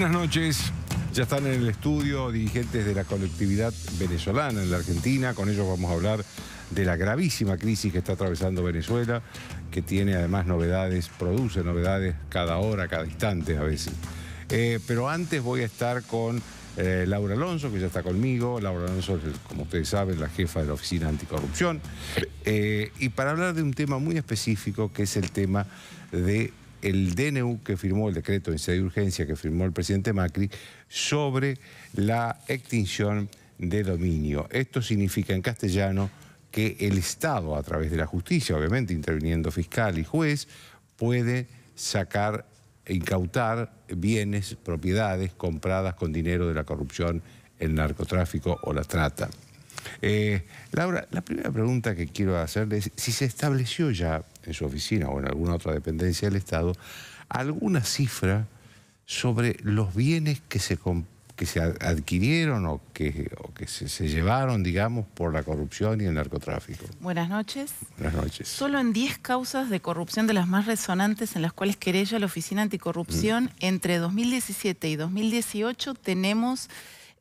Buenas noches. Ya están en el estudio dirigentes de la colectividad venezolana en la Argentina. Con ellos vamos a hablar de la gravísima crisis que está atravesando Venezuela, que tiene además novedades, produce novedades cada hora, cada instante a veces. Eh, pero antes voy a estar con eh, Laura Alonso, que ya está conmigo. Laura Alonso como ustedes saben, la jefa de la Oficina Anticorrupción. Eh, y para hablar de un tema muy específico, que es el tema de el DNU que firmó, el decreto de de urgencia que firmó el presidente Macri, sobre la extinción de dominio. Esto significa en castellano que el Estado, a través de la justicia, obviamente interviniendo fiscal y juez, puede sacar e incautar bienes, propiedades compradas con dinero de la corrupción, el narcotráfico o la trata. Eh, Laura, la primera pregunta que quiero hacerle es si se estableció ya en su oficina o en alguna otra dependencia del Estado alguna cifra sobre los bienes que se, que se adquirieron o que, que se, llevaron, digamos, por la corrupción y el narcotráfico. Buenas noches. Buenas noches. Solo en 10 causas de corrupción de las más resonantes en las cuales querella la Oficina Anticorrupción, mm. entre 2017 y 2018 tenemos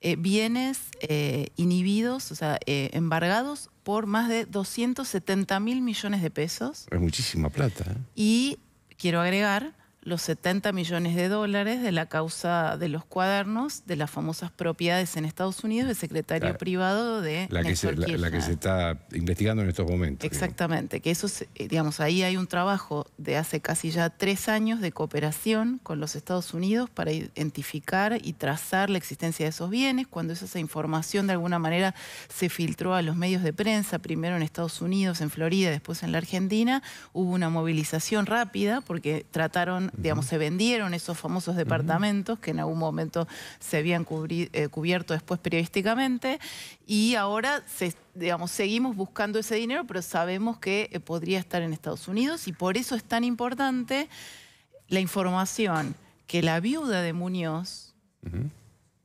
eh, bienes eh, inhibidos, o sea, eh, embargados por más de 270 mil millones de pesos. Es muchísima plata. ¿eh? Y quiero agregar los 70 millones de dólares de la causa de los cuadernos de las famosas propiedades en Estados Unidos del secretario privado de la que, se, la, que, se, está investigando en estos momentos. Exactamente, que eso, eh, digamos, ahí hay un trabajo de hace casi ya tres años de cooperación con los Estados Unidos para identificar y trazar la existencia de esos bienes, cuando esa información de alguna manera se filtró a los medios de prensa, primero en Estados Unidos, en Florida, después en la Argentina, hubo una movilización rápida porque trataron se vendieron esos famosos departamentos que en algún momento se habían eh, cubierto después periodísticamente y ahora digamos, seguimos buscando ese dinero, pero sabemos que eh, podría estar en Estados Unidos y por eso es tan importante la información que la viuda de Muñoz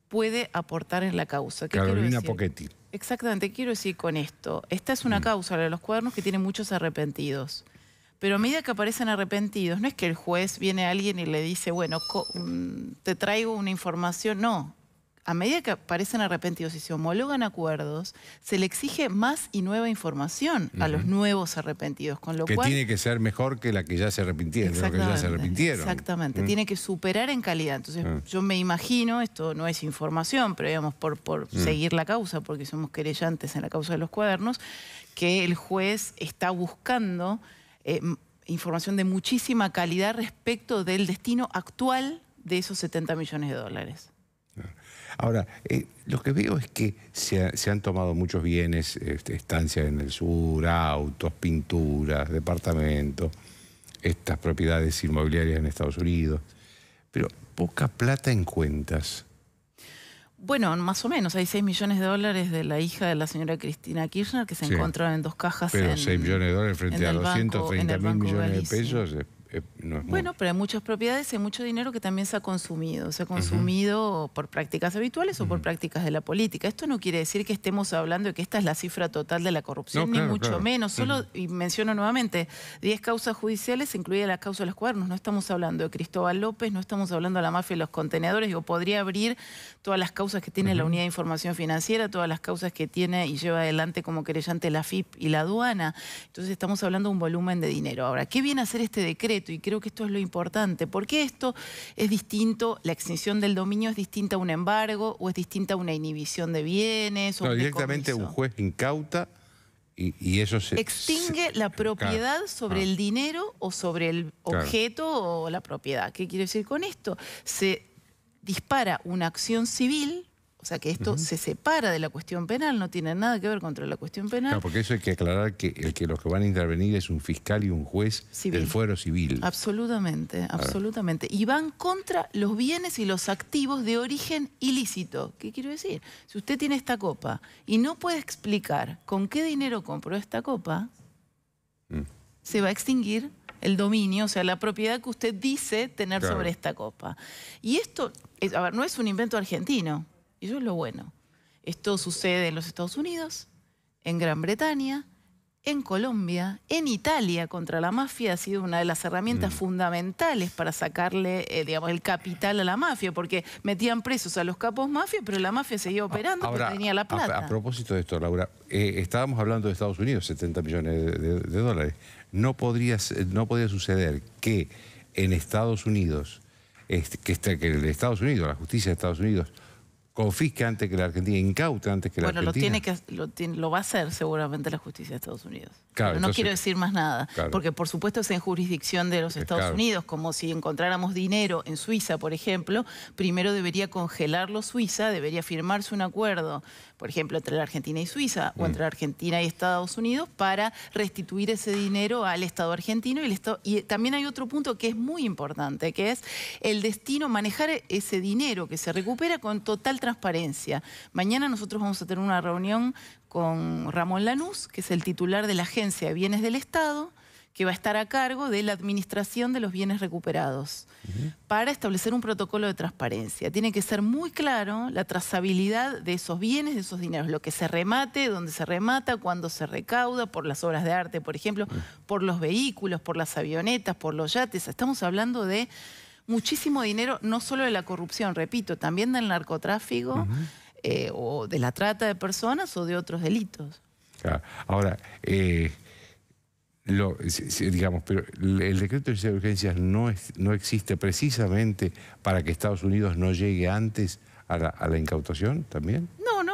puede aportar en la causa. Carolina Poquetil. Exactamente, quiero decir con esto, esta es una mm. causa, de los cuadernos, que tiene muchos arrepentidos. Pero a medida que aparecen arrepentidos, no es que el juez viene a alguien y le dice, bueno, mm, te traigo una información, no. A medida que aparecen arrepentidos y se homologan acuerdos, se le exige más y nueva información a los nuevos arrepentidos, con lo que tiene que ser mejor que la que ya se arrepintieron, Exactamente, mm. tiene que superar en calidad. Entonces, ah. yo me imagino, esto no es información, pero digamos por, por mm. seguir la causa, porque somos querellantes en la causa de los cuadernos, que el juez está buscando eh, información de muchísima calidad respecto del destino actual de esos 70 millones de dólares. Ah. Ahora, eh, lo que veo es que se, han tomado muchos bienes, este, estancias en el sur, autos, pinturas, departamentos, estas propiedades inmobiliarias en Estados Unidos, pero poca plata en cuentas. Bueno, más o menos, hay 6 millones de dólares de la hija de la señora Cristina Kirchner que se sí. encontraron en dos cajas. Pero 6 millones de dólares frente a 230 mil millones de pesos eh, bueno, pero hay muchas propiedades, hay mucho dinero que también se ha consumido. Se ha consumido por prácticas habituales o por prácticas de la política. Esto no quiere decir que estemos hablando de que esta es la cifra total de la corrupción, ni mucho menos. Solo, y menciono nuevamente, 10 causas judiciales, incluida la causa de los cuadernos. No estamos hablando de Cristóbal López, no estamos hablando de la mafia y los contenedores. Yo podría abrir todas las causas que tiene la Unidad de Información Financiera, todas las causas que tiene y lleva adelante como querellante la FIP y la aduana. Entonces estamos hablando de un volumen de dinero. Ahora, ¿qué viene a hacer este decreto? y creo que esto es lo importante. porque esto es distinto, la extinción del dominio es distinta a un embargo o es distinta a una inhibición de bienes? O directamente un juez incauta y, eso se... Extingue la propiedad sobre el ah. dinero o sobre el objeto o la propiedad. ¿Qué quiere decir con esto? Se dispara una acción civil o sea que esto se separa de la cuestión penal, no tiene nada que ver contra la cuestión penal. No, porque eso hay que aclarar que, los que van a intervenir es un fiscal y un juez del fuero civil. Absolutamente, ah. absolutamente. Y van contra los bienes y los activos de origen ilícito. ¿Qué quiero decir? Si usted tiene esta copa y no puede explicar con qué dinero compró esta copa, mm. se va a extinguir el dominio, o sea, la propiedad que usted dice tener sobre esta copa. Y esto, a ver, no es un invento argentino eso es lo bueno. Esto sucede en los Estados Unidos, en Gran Bretaña, en Colombia, en Italia contra la mafia ha sido una de las herramientas mm. fundamentales para sacarle, eh, digamos, el capital a la mafia, porque metían presos a los capos mafia, pero la mafia seguía ah, operando porque tenía la plata. A, propósito de esto, Laura, eh, estábamos hablando de Estados Unidos, 70 millones de, dólares. No, podría no podría suceder que en Estados Unidos, este, que, este, que en Estados Unidos, la justicia de Estados Unidos, confisca antes que la Argentina, incauta antes que la Argentina. Bueno, lo, tiene que, lo, lo, va a hacer seguramente la justicia de Estados Unidos. no quiero decir más nada, porque por supuesto es en jurisdicción de los Estados Unidos, como si encontráramos dinero en Suiza, por ejemplo, primero debería congelarlo Suiza, debería firmarse un acuerdo, por ejemplo, entre la Argentina y Suiza, o mm. entre la Argentina y Estados Unidos, para restituir ese dinero al Estado argentino. Y, el Estado, y también hay otro punto que es muy importante, que es el destino, manejar ese dinero que se recupera con total transparencia. Mañana nosotros vamos a tener una reunión con Ramón Lanús, que es el titular de la Agencia de Bienes del Estado, que va a estar a cargo de la administración de los bienes recuperados para establecer un protocolo de transparencia. Tiene que ser muy claro la trazabilidad de esos bienes, de esos dineros, lo que se remate, dónde se remata, cuándo se recauda, por las obras de arte, por ejemplo, por los vehículos, por las avionetas, por los yates. Estamos hablando de muchísimo dinero, no solo de la corrupción, repito, también del narcotráfico eh, o de la trata de personas o de otros delitos. Ahora, eh, lo, digamos, pero el decreto de urgencias no, no existe precisamente para que Estados Unidos no llegue antes a la incautación también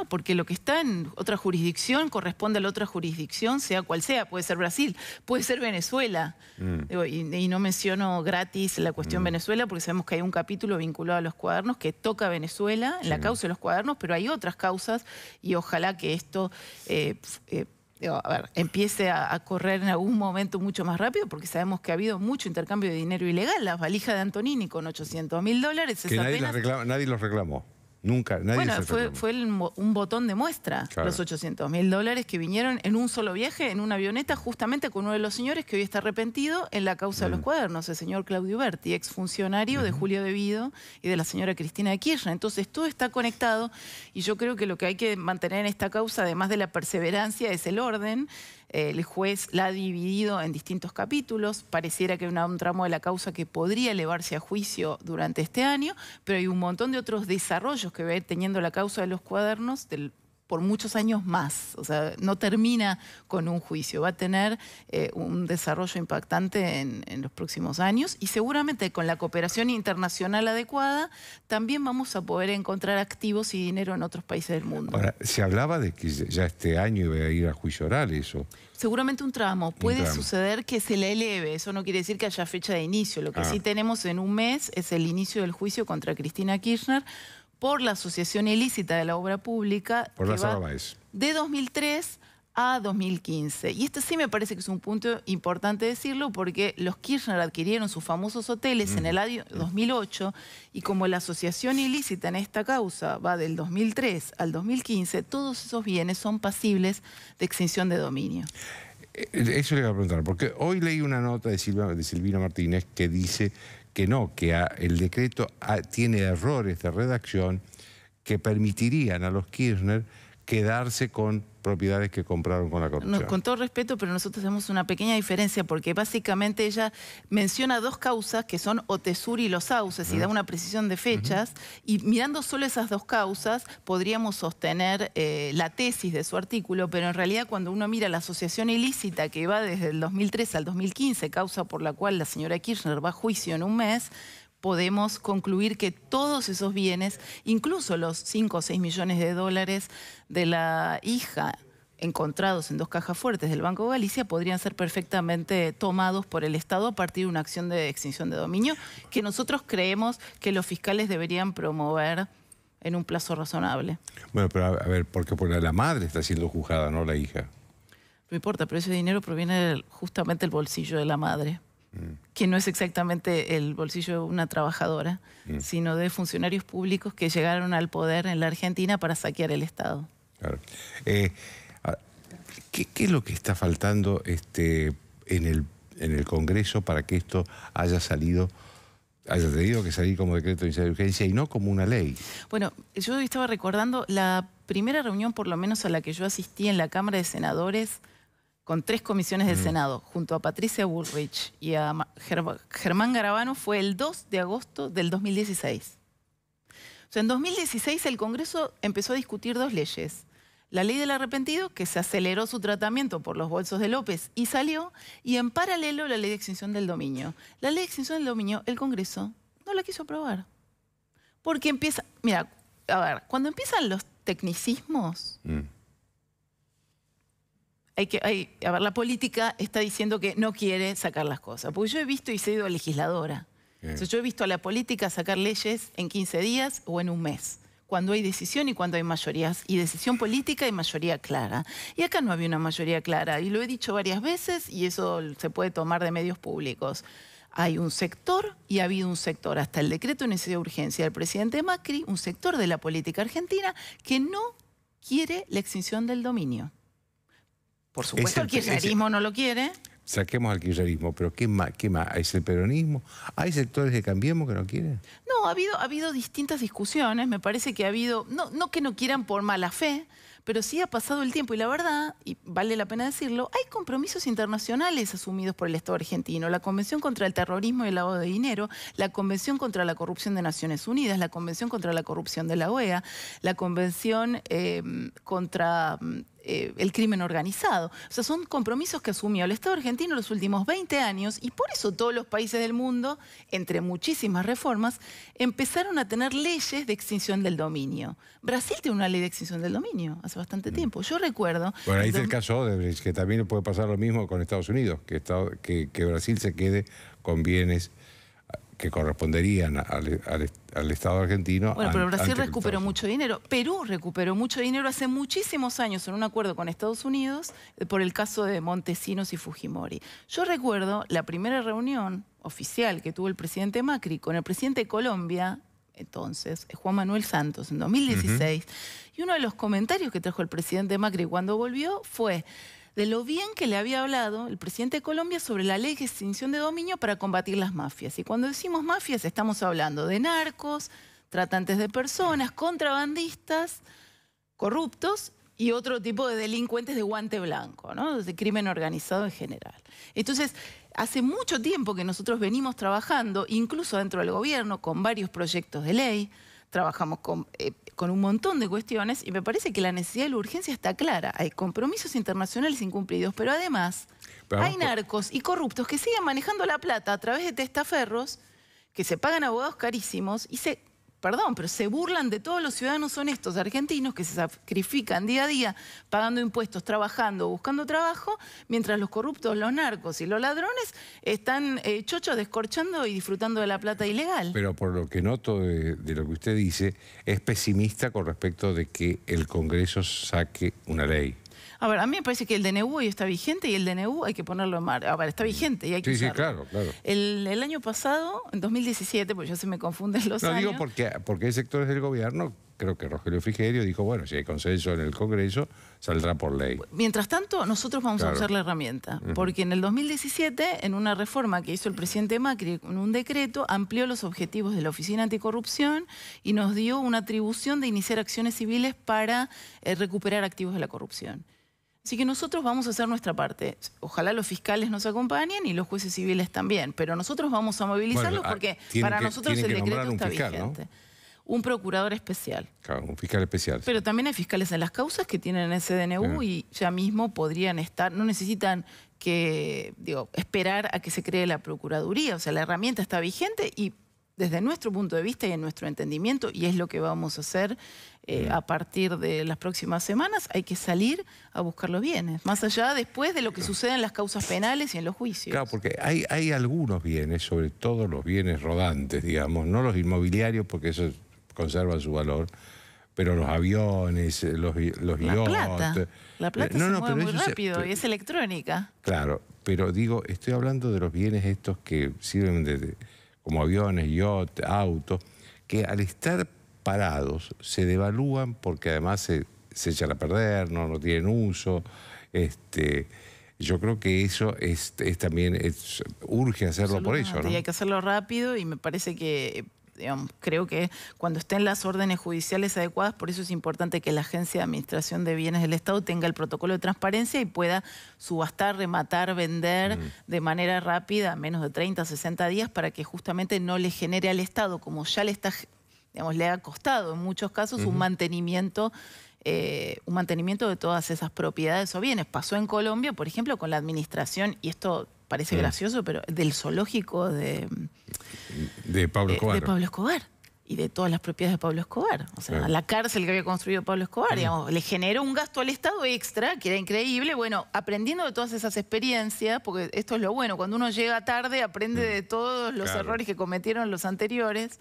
porque lo que está en otra jurisdicción corresponde a la otra jurisdicción, sea cual sea. Puede ser Brasil, puede ser Venezuela. Mm. y, no menciono gratis la cuestión mm. Venezuela, porque sabemos que hay un capítulo vinculado a los cuadernos que toca Venezuela, en la causa de los cuadernos, pero hay otras causas y ojalá que esto... Eh, eh, empiece a, correr en algún momento mucho más rápido, porque sabemos que ha habido mucho intercambio de dinero ilegal. la valija de Antonini con 800 mil dólares. Que nadie, lo nadie los reclamó. Nunca, nadie Bueno, fue, fue un botón de muestra, los 800 mil dólares que vinieron en un solo viaje, en una avioneta, justamente con uno de los señores que hoy está arrepentido en la causa de los mm. cuadernos, el señor Claudio Berti, exfuncionario funcionario de Julio Devido y de la señora Cristina de Kirchner. Entonces, todo está conectado y yo creo que lo que hay que mantener en esta causa, además de la perseverancia, es el orden el juez la ha dividido en distintos capítulos. Pareciera que era un tramo de la causa que podría elevarse a juicio durante este año, pero hay un montón de otros desarrollos que va teniendo la causa de los cuadernos, del por muchos años más. O sea, no termina con un juicio, va a tener eh, un desarrollo impactante en, los próximos años y seguramente con la cooperación internacional adecuada también vamos a poder encontrar activos y dinero en otros países del mundo. Ahora, se hablaba de que ya este año iba a ir a juicio oral eso. Seguramente un tramo. Puede suceder que se le eleve. Eso no quiere decir que haya fecha de inicio. Lo que ah. sí tenemos en un mes es el inicio del juicio contra Cristina Kirchner por la asociación ilícita de la obra pública. Por la De 2003 a 2015. Y este sí me parece que es un punto importante decirlo porque los Kirchner adquirieron sus famosos hoteles en mm. el año 2008 mm. y como la asociación ilícita en esta causa va del 2003 al 2015, todos esos bienes son pasibles de extinción de dominio. Eh, eh, eso le voy a preguntar, porque hoy leí una nota de, de Silvina Martínez que dice que no, que el decreto ah, tiene errores de redacción que permitirían a los Kirchner quedarse con propiedades que compraron con la corrupción. con todo respeto, pero nosotros hacemos una pequeña diferencia porque básicamente ella menciona dos causas que son Otesur y los sauces y da una precisión de fechas y mirando solo esas dos causas podríamos sostener eh, la tesis de su artículo, pero en realidad cuando uno mira la asociación ilícita que va desde el 2003 al 2015, causa por la cual la señora Kirchner va a juicio en un mes, podemos concluir que todos esos bienes, incluso los 5 o 6 millones de dólares de la hija encontrados en dos cajas fuertes del Banco de Galicia podrían ser perfectamente tomados por el Estado a partir de una acción de extinción de dominio que nosotros creemos que los fiscales deberían promover en un plazo razonable. Bueno, pero a ver, porque por la madre está siendo juzgada, no la hija. No importa, pero ese dinero proviene justamente del bolsillo de la madre. Mm. que no es exactamente el bolsillo de una trabajadora, mm. sino de funcionarios públicos que llegaron al poder en la Argentina para saquear el Estado. Eh, ¿qué, es lo que está faltando este, en, el, Congreso para que esto haya salido? haya tenido que salir como decreto de urgencia y no como una ley. Bueno, yo estaba recordando la primera reunión, por lo menos a la que yo asistí en la Cámara de Senadores, con tres comisiones del mm. Senado, junto a Patricia Bullrich y a Germán Garabano, fue el 2 de agosto del 2016. en 2016 el Congreso empezó a discutir dos leyes. La ley del arrepentido, que se aceleró su tratamiento por los bolsos de López y salió, y en paralelo la ley de extinción del dominio. La ley de extinción del dominio, el Congreso no la quiso aprobar. Porque empieza, mira, a ver, cuando empiezan los tecnicismos, mm hay que, a ver, la política está diciendo que no quiere sacar las cosas. Porque yo he visto y he sido legisladora. yo he visto a la política sacar leyes en 15 días o en un mes, cuando hay decisión y cuando hay mayorías. Y decisión política y mayoría clara. Y acá no había una mayoría clara. Y lo he dicho varias veces y eso se puede tomar de medios públicos. Hay un sector y ha habido un sector, hasta el decreto de necesidad de urgencia del presidente Macri, un sector de la política argentina que no quiere la extinción del dominio. Por supuesto, el, kirchnerismo no lo quiere. Saquemos al kirchnerismo, pero ¿qué más? ¿Qué ¿Es el peronismo? ¿Hay sectores de Cambiemos que no quieren? No, ha habido, ha habido distintas discusiones. Me parece que ha habido, no, no que no quieran por mala fe, pero sí ha pasado el tiempo y la verdad, y vale la pena decirlo, hay compromisos internacionales asumidos por el Estado argentino, la Convención contra el Terrorismo y el Lavado de Dinero, la Convención contra la Corrupción de Naciones Unidas, la Convención contra la Corrupción de la OEA, la Convención em, contra mm, eh, el crimen organizado. O sea, son compromisos que asumió el Estado argentino en los últimos 20 años y por eso todos los países del mundo, entre muchísimas reformas, empezaron a tener leyes de extinción del dominio. Brasil tiene una ley de extinción del dominio hace bastante mm. tiempo. Yo recuerdo... Bueno, ahí está el caso de que también puede pasar lo mismo con Estados Unidos, que Brasil se quede con bienes que corresponderían al, Estado argentino. Bueno, pero Brasil recuperó mucho dinero. Perú recuperó mucho dinero hace muchísimos años en un acuerdo con Estados Unidos eh, por el caso de Montesinos y Fujimori. Yo recuerdo la primera reunión oficial que tuvo el presidente Macri con el presidente de Colombia, entonces, eh, Juan Manuel Santos, en 2016, y uno de los comentarios que trajo el presidente Macri cuando volvió fue de lo bien que le había hablado el presidente de Colombia sobre la ley de extinción de dominio para combatir las mafias. Y cuando decimos mafias estamos hablando de narcos, tratantes de personas, contrabandistas, corruptos y otro tipo de delincuentes de guante blanco, ¿no? de crimen organizado en general. Entonces, hace mucho tiempo que nosotros venimos trabajando, incluso dentro del gobierno, con varios proyectos de ley, trabajamos con, eh, con, un montón de cuestiones y me parece que la necesidad y la urgencia está clara. Hay compromisos internacionales incumplidos, pero además hay narcos y corruptos que siguen manejando la plata a través de testaferros que se pagan abogados carísimos y se perdón, pero se burlan de todos los ciudadanos honestos argentinos que se sacrifican día a día pagando impuestos, trabajando, buscando trabajo, mientras los corruptos, los narcos y los ladrones están eh, chochos descorchando y disfrutando de la plata ilegal. Pero por lo que noto de, de lo que usted dice, es pesimista con respecto de que el Congreso saque una ley. A ver, a mí me parece que el DNU hoy está vigente y el DNU hay que ponerlo en marcha. A ver, está vigente y hay que Sí, sí, claro, claro. El, año pasado, en 2017, pues yo se me confunden los años. No, digo porque, porque hay sectores del gobierno creo que Rogelio Frigerio dijo, bueno, si hay consenso en el Congreso, saldrá por ley. Mientras tanto, nosotros vamos a usar la herramienta, porque en el 2017, en una reforma que hizo el presidente Macri en un decreto, amplió los objetivos de la Oficina Anticorrupción y nos dio una atribución de iniciar acciones civiles para eh, recuperar activos de la corrupción. Así que nosotros vamos a hacer nuestra parte. Ojalá los fiscales nos acompañen y los jueces civiles también, pero nosotros vamos a movilizarlos ah, porque para nosotros el decreto está vigente. Un procurador especial. Claro, un fiscal especial. Pero también hay fiscales en las causas que tienen ese DNU y ya mismo podrían estar, no necesitan que, digo, esperar a que se cree la Procuraduría. O sea, la herramienta está vigente y desde nuestro punto de vista y en nuestro entendimiento, y es lo que vamos a hacer, eh, a partir de las próximas semanas, hay que salir a buscar los bienes, más allá después de lo que sucede en las causas penales y en los juicios. Claro, porque hay, hay algunos bienes, sobre todo los bienes rodantes, digamos, no los inmobiliarios, porque eso conserva su valor, pero los aviones, los, los la Plata. Eh, la plata no, se mueve pero muy rápido y es electrónica. Claro, pero digo, estoy hablando de los bienes estos que sirven de, como aviones, yacht, autos, que al estar parados, se devalúan porque además se, se echan a perder, no, no tienen uso. Este, yo creo que eso es, también es, urge hacerlo por eso. ¿no? Y hay que hacerlo rápido y me parece que creo que cuando estén las órdenes judiciales adecuadas, por eso es importante que la Agencia de Administración de Bienes del Estado tenga el protocolo de transparencia y pueda subastar, rematar, vender mm. de manera rápida, menos de 30, 60 días, para que justamente no le genere al Estado, como ya le está le ha costado en muchos casos un mantenimiento. Eh, un mantenimiento de todas esas propiedades o bienes. Pasó en Colombia, por ejemplo, con la administración, y esto parece gracioso, pero del zoológico de, de, eh, Pablo Escobar. y de todas las propiedades de Pablo Escobar. O sea, la cárcel que había construido Pablo Escobar, le generó un gasto al Estado extra, que era increíble. Bueno, aprendiendo de todas esas experiencias, porque esto es lo bueno, cuando uno llega tarde aprende de todos los errores que cometieron los anteriores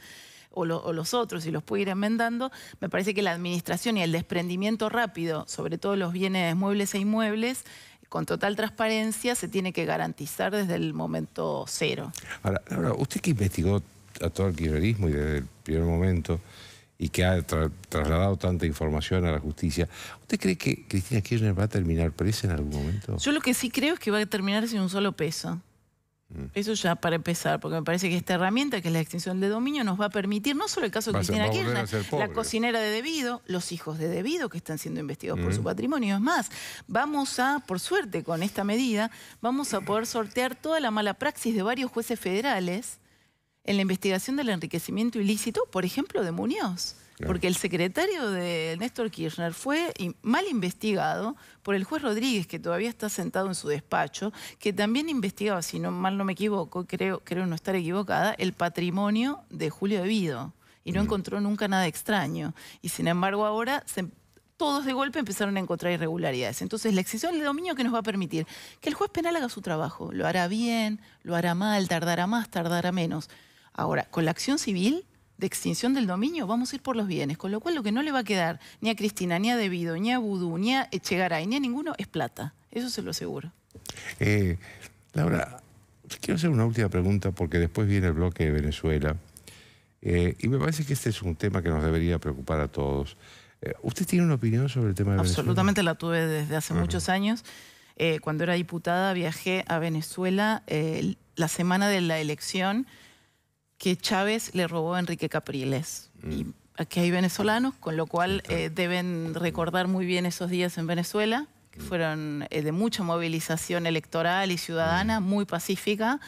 o, los otros y los puede ir enmendando, me parece que la administración y el desprendimiento rápido, sobre todo los bienes muebles e inmuebles, con total transparencia se tiene que garantizar desde el momento cero. Ahora, usted que investigó a todo el kirchnerismo y desde el primer momento y que ha trasladado tanta información a la justicia. ¿Usted cree que Cristina Kirchner va a terminar presa en algún momento? Yo lo que sí creo es que va a terminar sin un solo peso. Mm. Eso ya para empezar, porque me parece que esta herramienta, que es la extinción de dominio, nos va a permitir no solo el caso de Cristina Kirchner, la cocinera de Debido, los hijos de Debido que están siendo investigados por mm. su patrimonio. Es más, vamos a, por suerte, con esta medida, vamos a poder sortear toda la mala praxis de varios jueces federales en la investigación del enriquecimiento ilícito, por ejemplo, de Muñoz. Porque el secretario de Néstor Kirchner fue mal investigado por el juez Rodríguez, que todavía está sentado en su despacho, que también investigaba, si no, mal no me equivoco, creo, creo no estar equivocada, el patrimonio de Julio Devido. Y no mm. encontró nunca nada extraño. Y sin embargo ahora em-, todos de golpe empezaron a encontrar irregularidades. Entonces, la excesión del dominio que nos va a permitir que el juez penal haga su trabajo. Lo hará bien, lo hará mal, tardará más, tardará menos. Ahora, con la acción civil de extinción del dominio, vamos a ir por los bienes, con lo cual lo que no le va a quedar ni a Cristina, ni a Debido, ni a Vudú, ni a Echegaray, ni a ninguno es plata. Eso se lo aseguro. Eh, Laura, quiero hacer una última pregunta porque después viene el bloque de Venezuela eh, y me parece que este es un tema que nos debería preocupar a todos. Eh, ¿Usted tiene una opinión sobre el tema de Absolutamente Venezuela? Absolutamente la tuve desde hace muchos años. cuando era diputada viajé a Venezuela la semana de la elección que Chávez le robó a Enrique Capriles. Mm. Y aquí hay venezolanos, con lo cual eh, deben recordar muy bien esos días en Venezuela, que mm. fueron eh, de mucha movilización electoral y ciudadana, mm. muy pacífica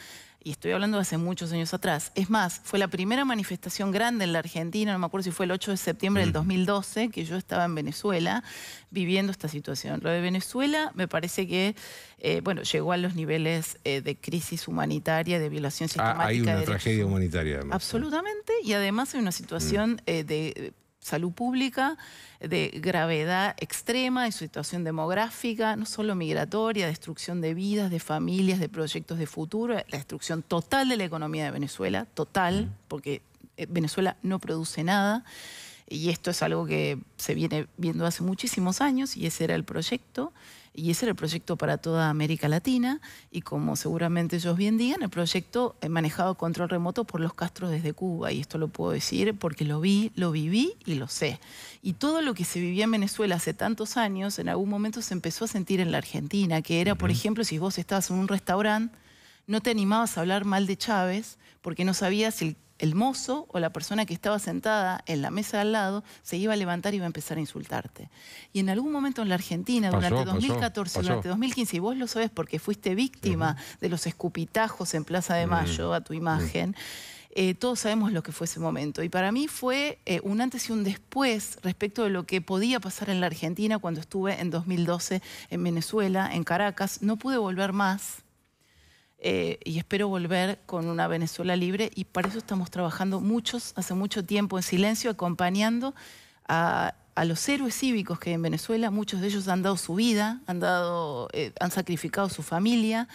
y estoy hablando de hace muchos años atrás. Es más, fue la primera manifestación grande en la Argentina, no me acuerdo si fue el 8 de septiembre del 2012, que yo estaba en Venezuela viviendo esta situación. Lo de Venezuela me parece que, eh, bueno, llegó a los niveles eh, de crisis humanitaria, de violación ah, sistemática. hay una tragedia humanitaria. Absolutamente, y además hay una situación mm. eh, de salud pública de gravedad extrema, de situación demográfica, no solo migratoria, destrucción de vidas, de familias, de proyectos de futuro, la destrucción total de la economía de Venezuela, total, porque eh, Venezuela no produce nada. Y esto es algo que se viene viendo hace muchísimos años y ese era el proyecto. Y ese era el proyecto para toda América Latina. Y como seguramente ellos bien digan, el proyecto eh, manejado control remoto por los Castros desde Cuba. Y esto lo puedo decir porque lo vi, lo viví y lo sé. Y todo lo que se vivía en Venezuela hace tantos años, en algún momento se empezó a sentir en la Argentina, que era, por ejemplo, si vos estabas en un restaurante, no te animabas a hablar mal de Chávez porque no sabías si el el mozo o la persona que estaba sentada en la mesa al lado se iba a levantar y iba a empezar a insultarte. Y en algún momento en la Argentina, durante 2014, durante 2015, y vos lo sabes porque fuiste víctima de los escupitajos en Plaza de mm, Mayo a tu mm. imagen, eh, todos sabemos lo que fue ese momento. Y para mí fue eh, un antes y un después respecto de lo que podía pasar en la Argentina cuando estuve en 2012 en Venezuela, en Caracas. No pude volver más eh, y espero volver con una Venezuela libre y para eso estamos trabajando muchos, hace mucho tiempo en silencio, acompañando a, los héroes cívicos que en Venezuela, muchos de ellos han dado su vida, han, dado, eh, han sacrificado su familia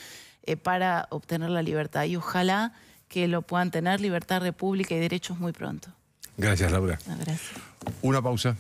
eh, para obtener la libertad y ojalá que lo puedan tener libertad, república y derechos muy pronto. Gracias, Laura. Ah, una pausa.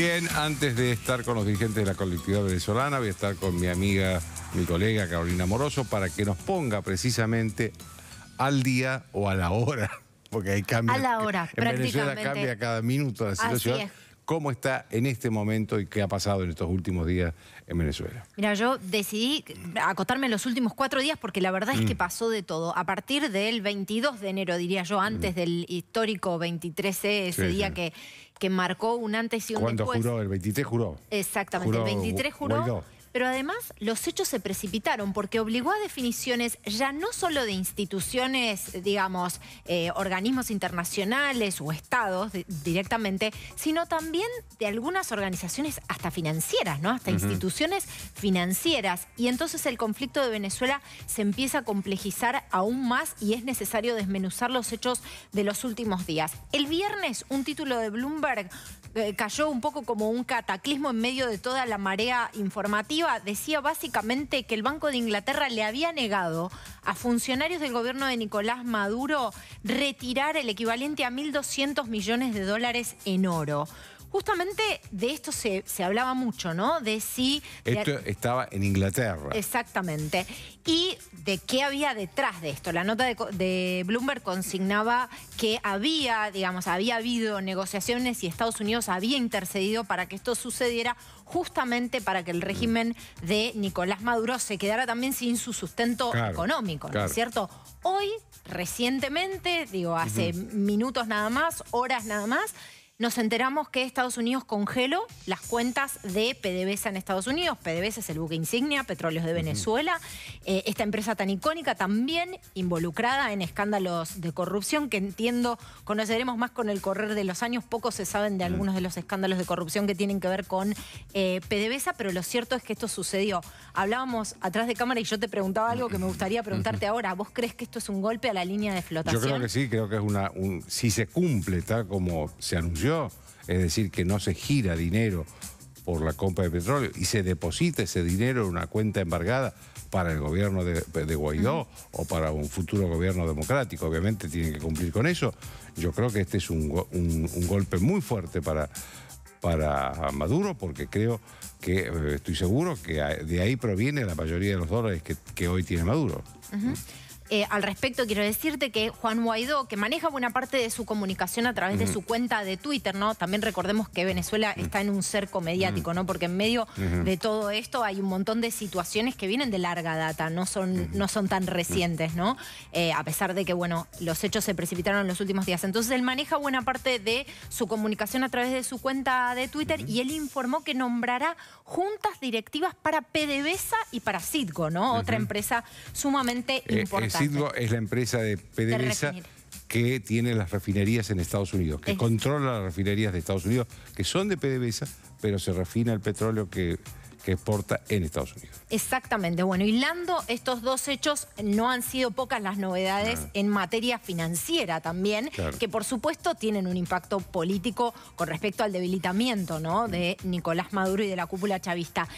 Bien, antes de estar con los dirigentes de la colectividad venezolana, voy a estar con mi amiga, mi colega Carolina Moroso, para que nos ponga precisamente al día o a la hora, porque hay cambios. A la hora, en Venezuela cambia cada minuto la situación. ¿Cómo está en este momento y qué ha pasado en estos últimos días en Venezuela? Mira, yo decidí acotarme en los últimos cuatro días porque la verdad es que mm. pasó de todo. A partir del 22 de enero, diría yo, antes mm. del histórico 23 ese día que que marcó un antes y un después. ¿Cuándo juró? El 23 juró. Exactamente, el 23 juró. Pero además los hechos se precipitaron porque obligó a definiciones ya no solo de instituciones, digamos, eh, organismos internacionales o estados directamente, sino también de algunas organizaciones hasta financieras, ¿no? Hasta instituciones financieras. Y entonces el conflicto de Venezuela se empieza a complejizar aún más y es necesario desmenuzar los hechos de los últimos días. El viernes un título de Bloomberg eh, cayó un poco como un cataclismo en medio de toda la marea informativa. Decía básicamente que el Banco de Inglaterra le había negado a funcionarios del gobierno de Nicolás Maduro retirar el equivalente a 1.200 millones de dólares en oro. Justamente de esto se, hablaba mucho, ¿no? De si... Esto estaba en Inglaterra. Exactamente. Y de qué había detrás de esto. La nota de, Bloomberg consignaba que había, digamos, había habido negociaciones y Estados Unidos había intercedido para que esto sucediera justamente para que el mm. régimen de Nicolás Maduro se quedara también sin su sustento económico, ¿no es cierto? Hoy, recientemente, digo, hace minutos nada más, horas nada más, nos enteramos que Estados Unidos congeló las cuentas de PDVSA en Estados Unidos. PDVSA es el buque insignia, Petróleos de Venezuela. Eh, esta empresa tan icónica también involucrada en escándalos de corrupción que entiendo conoceremos más con el correr de los años. Pocos se saben de algunos de los escándalos de corrupción que tienen que ver con eh, PDVSA, pero lo cierto es que esto sucedió. Hablábamos atrás de cámara y yo te preguntaba algo que me gustaría preguntarte ahora. ¿Vos crees que esto es un golpe a la línea de flotación? Yo creo que sí, creo que es una... Un, si se cumple, tal como se anunció es decir, que no se gira dinero por la compra de petróleo y se deposita ese dinero en una cuenta embargada para el gobierno de, Guaidó o para un futuro gobierno democrático. Obviamente tiene que cumplir con eso. Yo creo que este es un, golpe muy fuerte para, para Maduro porque creo que, eh, estoy seguro que de ahí proviene la mayoría de los dólares que, hoy tiene Maduro. Eh, al respecto, quiero decirte que Juan Guaidó, que maneja buena parte de su comunicación a través de su cuenta de Twitter, ¿no? También recordemos que Venezuela mm. está en un cerco mediático, mm. ¿no? Porque en medio de todo esto hay un montón de situaciones que vienen de larga data, no son, no son tan recientes, ¿no? Eh, a pesar de que, bueno, los hechos se precipitaron en los últimos días. Entonces, él maneja buena parte de su comunicación a través de su cuenta de Twitter y él informó que nombrará juntas directivas para PDVSA y para Citgo, ¿no? Otra empresa sumamente importante. Eh, Citgo es la empresa de PDVSA que tiene las refinerías en Estados Unidos, que controla las refinerías de Estados Unidos, que son de PDVSA, pero se refina el petróleo que, exporta en Estados Unidos. Exactamente. Bueno, hilando estos dos hechos, no han sido pocas las novedades en materia financiera también, que por supuesto tienen un impacto político con respecto al debilitamiento de Nicolás Maduro y de la cúpula chavista.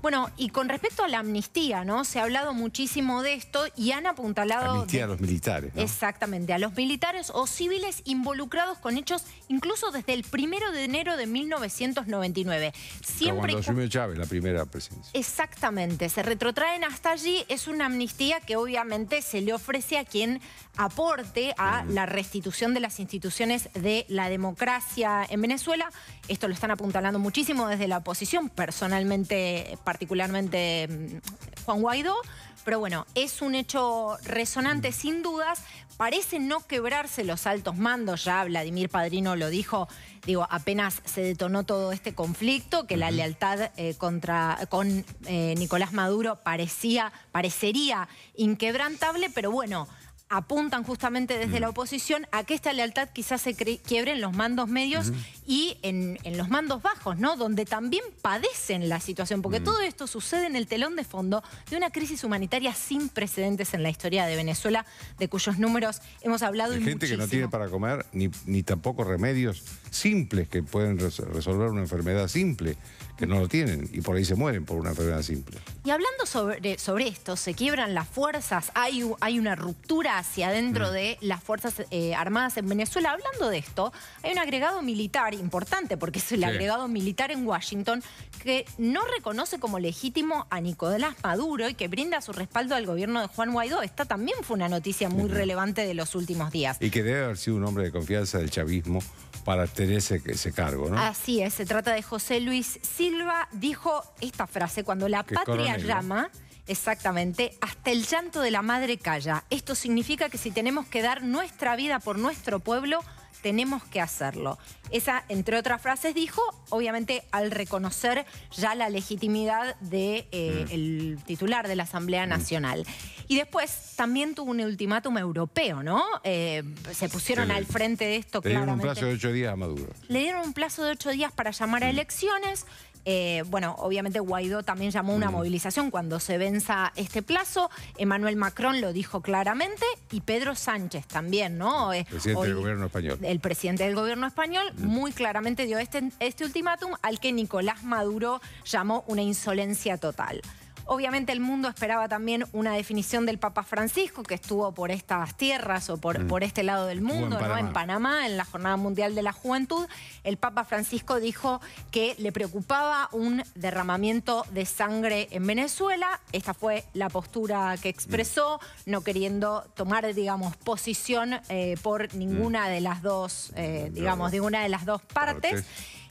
Bueno, y con respecto a la amnistía, ¿no? Se ha hablado muchísimo de esto y han apuntalado... Amnistía a los militares, Exactamente, a los militares o civiles involucrados con hechos incluso desde el primero de enero de 1999. Siempre... cuando Chávez, la primera presidencia. Exactamente, se retrotraen hasta allí. Es una amnistía que obviamente se le ofrece a quien aporte a la restitución de las instituciones de la democracia en Venezuela. Esto lo están apuntalando muchísimo desde la oposición. Personalmente particularmente mm, Juan Guaidó, pero bueno, es un hecho resonante sin dudas. Parece no quebrarse los altos mandos, ya Vladimir Padrino lo dijo, digo, apenas se detonó todo este conflicto, que la lealtad eh, contra, con eh, Nicolás Maduro parecía, parecería inquebrantable, pero bueno, apuntan justamente desde mm. la oposición a que esta lealtad quizás se quiebre en los mandos medios y en, los mandos bajos, ¿no? Donde también padecen la situación, porque mm. todo esto sucede en el telón de fondo de una crisis humanitaria sin precedentes en la historia de Venezuela, de cuyos números hemos hablado. Hay gente que no tiene para comer ni, ni tampoco remedios simples que pueden resolver una enfermedad simple, que no lo tienen y por ahí se mueren por una enfermedad simple. Y hablando sobre, sobre esto, se quiebran las fuerzas, hay, hay una ruptura hacia adentro mm. de las Fuerzas eh, Armadas en Venezuela. Hablando de esto, hay un agregado militar importante, porque es el agregado militar en Washington, que no reconoce como legítimo a Nicolás Maduro y que brinda su respaldo al gobierno de Juan Guaidó. Esta también fue una noticia muy relevante de los últimos días. Y que debe haber sido un hombre de confianza del chavismo para ese, cargo, ¿no? Así es, se trata de José Luis Silva. Dijo esta frase, cuando la patria llama... Exactamente, hasta el llanto de la madre calla. Esto significa que si tenemos que dar nuestra vida por nuestro pueblo, tenemos que hacerlo. Esa, entre otras frases, dijo, obviamente, al reconocer ya la legitimidad del de, eh, mm. titular de la Asamblea mm. Nacional. Y después también tuvo un ultimátum europeo, ¿no? Eh, se pusieron al frente de esto. Le dieron un plazo de ocho días a Maduro. Le dieron un plazo de ocho días para llamar a mm. elecciones. Eh, bueno, obviamente Guaidó también llamó una movilización cuando se venza este plazo. Emmanuel Macron lo dijo claramente y Pedro Sánchez también, ¿no? El eh, presidente del gobierno español. El presidente del gobierno español muy claramente dio este, este ultimátum al que Nicolás Maduro llamó una insolencia total. Obviamente el mundo esperaba también una definición del Papa Francisco, que estuvo por estas tierras o por, mm. por este lado del mundo, en, ¿no? Panamá. en Panamá, en la Jornada Mundial de la Juventud. El Papa Francisco dijo que le preocupaba un derramamiento de sangre en Venezuela. Esta fue la postura que expresó, mm. no queriendo tomar, digamos, posición eh, por mm. ninguna de las dos, eh, digamos, de una de las dos partes.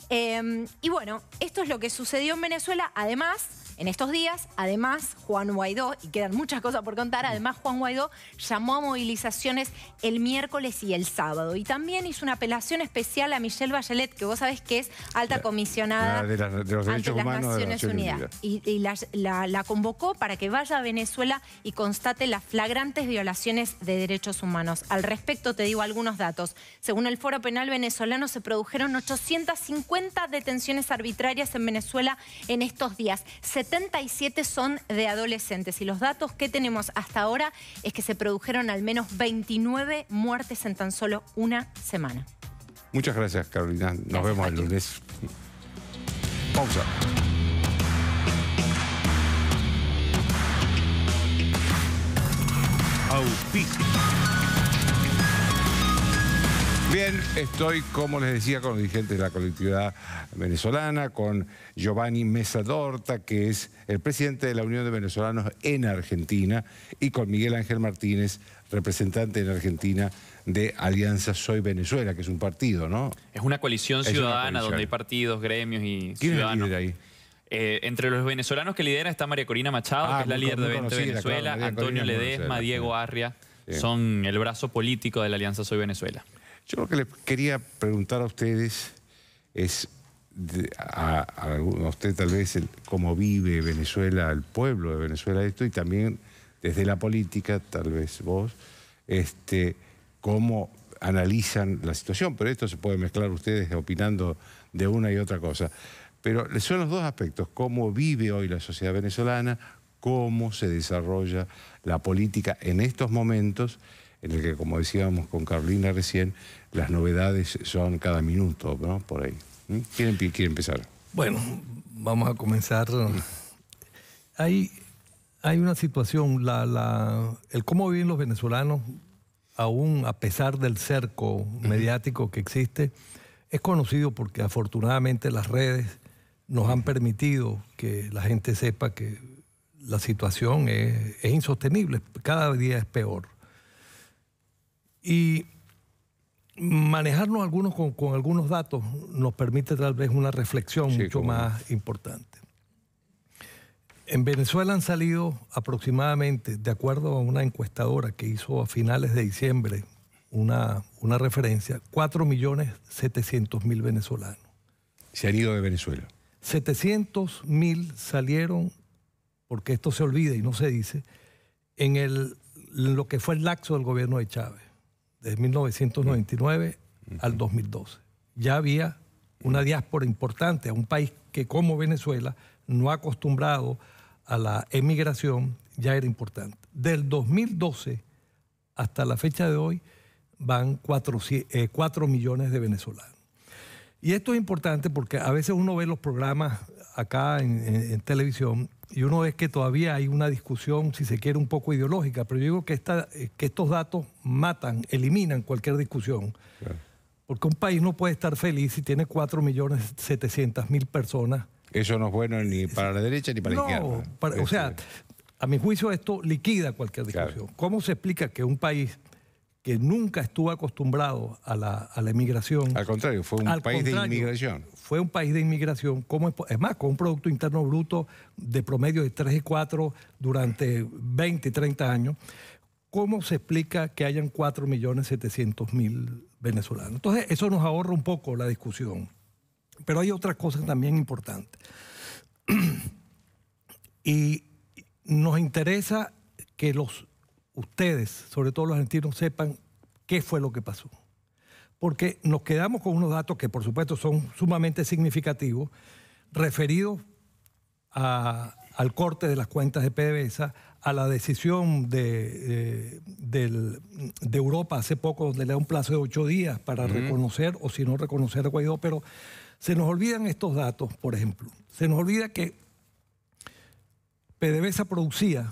Em, y bueno, esto es lo que sucedió en Venezuela. Además, en estos días, además, Juan Guaidó, y quedan muchas cosas por contar, además Juan Guaidó llamó a movilizaciones el miércoles y el sábado. Y también hizo una apelación especial a Michelle Bachelet, que vos sabés que es alta comisionada de, las Naciones, Unidas. Y, la, la convocó para que vaya a Venezuela y constate las flagrantes violaciones de derechos humanos. Al respecto te digo algunos datos. Según el Foro Penal Venezolano se produjeron 850 detenciones arbitrarias en Venezuela en estos días. 77 son de adolescentes y los datos que tenemos hasta ahora es que se produjeron al menos 29 muertes en tan solo una semana. Muchas gracias, Carolina. Nos vemos el lunes. Pausa. Bien, estoy, como les decía, con los dirigentes de la colectividad venezolana, con Giovanni Mesa Dorta, que es el presidente de la Unión de Venezolanos en Argentina, y con Miguel Ángel Martínez, representante en Argentina de Alianza Soy Venezuela, que es un partido, ¿no? Es una coalición ciudadana donde hay partidos, gremios y ciudadanos. ahí? Eh, entre los venezolanos que lidera está María Corina Machado, ah, que es la líder de Venezuela, Antonio Ledesma, Diego Arria, son el brazo político de la Alianza Soy Venezuela. Yo lo que les quería preguntar a ustedes es, a, usted tal vez, cómo vive Venezuela, el pueblo de Venezuela esto, y también desde la política, tal vez vos, este, cómo analizan la situación, pero esto se puede mezclar ustedes opinando de una y otra cosa. Pero son los dos aspectos, cómo vive hoy la sociedad venezolana, cómo se desarrolla la política en estos momentos en el que, como decíamos con Carolina recién, las novedades son cada minuto, ¿no? Por ahí. ¿Mm? ¿Quién quiere empezar? Bueno, vamos a comenzar. Hay, hay una situación, el cómo viven los venezolanos, aún a pesar del cerco mediático que existe, es conocido porque afortunadamente las redes nos han permitido que la gente sepa que la situación es insostenible, cada día es peor. Y manejarnos algunos con, algunos datos nos permite tal vez una reflexión mucho más importante. En Venezuela han salido aproximadamente, de acuerdo a una encuestadora que hizo a finales de diciembre una, una referencia, 4.700.000 venezolanos. Se han ido de Venezuela. 700.000 salieron, porque esto se olvida y no se dice, en, el, en lo que fue el laxo del gobierno de Chávez de 1999 al 2012. Ya había una diáspora importante a un país que como Venezuela, no acostumbrado a la emigración, ya era importante. Del 2012 hasta la fecha de hoy van 4, eh, millones de venezolanos. Y esto es importante porque a veces uno ve los programas acá en televisión y uno es que todavía hay una discusión, si se quiere, un poco ideológica, pero yo digo que, eh, que estos datos matan, eliminan cualquier discusión. Porque un país no puede estar feliz si tiene 4.700.000 personas. Eso no es bueno ni para la derecha ni para la izquierda. No, o sea, a mi juicio esto liquida cualquier discusión. ¿Cómo se explica que un país que nunca estuvo acostumbrado a la, a emigración. Al contrario, fue un país de inmigración. Fue un país de inmigración, como, es más, con un Producto Interno Bruto de promedio de 3 y 4 durante 20, 30 años. ¿Cómo se explica que hayan 4.700.000 venezolanos? Entonces, eso nos ahorra un poco la discusión. Pero hay otras cosas también importantes. y nos interesa que los ustedes, sobre todo los argentinos, sepan qué fue lo que pasó. Porque nos quedamos con unos datos que por supuesto son sumamente significativos, referidos al corte de las cuentas de PDVSA, a la decisión eh, de, Europa hace poco, donde le da un plazo de ocho días para reconocer o si no reconocer a Guaidó, pero se nos olvidan estos datos, por ejemplo. Se nos olvida que PDVSA producía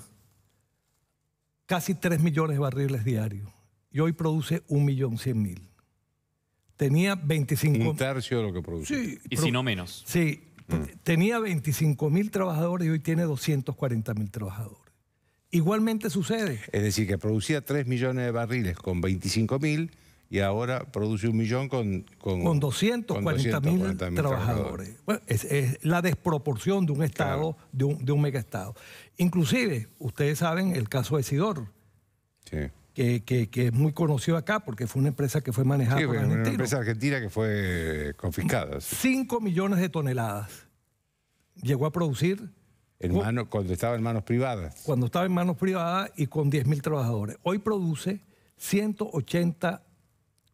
casi 3 millones de barriles diarios y hoy produce 1.100.000. Tenía 25... Un tercio de lo que produce. Sí, y si no menos. Sí, mm. tenía 25.000 trabajadores y hoy tiene 240.000 trabajadores. Igualmente sucede. Es decir, que producía 3 millones de barriles con 25.000 y ahora produce un millón con... Con, 240 mil trabajadores. es, la desproporción de un Estado, de, un, de un megaestado. Inclusive, ustedes saben el caso de Sidor. Que, es muy conocido acá porque fue una empresa que fue manejada por Una empresa argentina que fue confiscada. 5 millones de toneladas. Llegó a producir. En cuando estaba en manos privadas. Cuando estaba en manos privadas y con 10 mil trabajadores. Hoy produce 180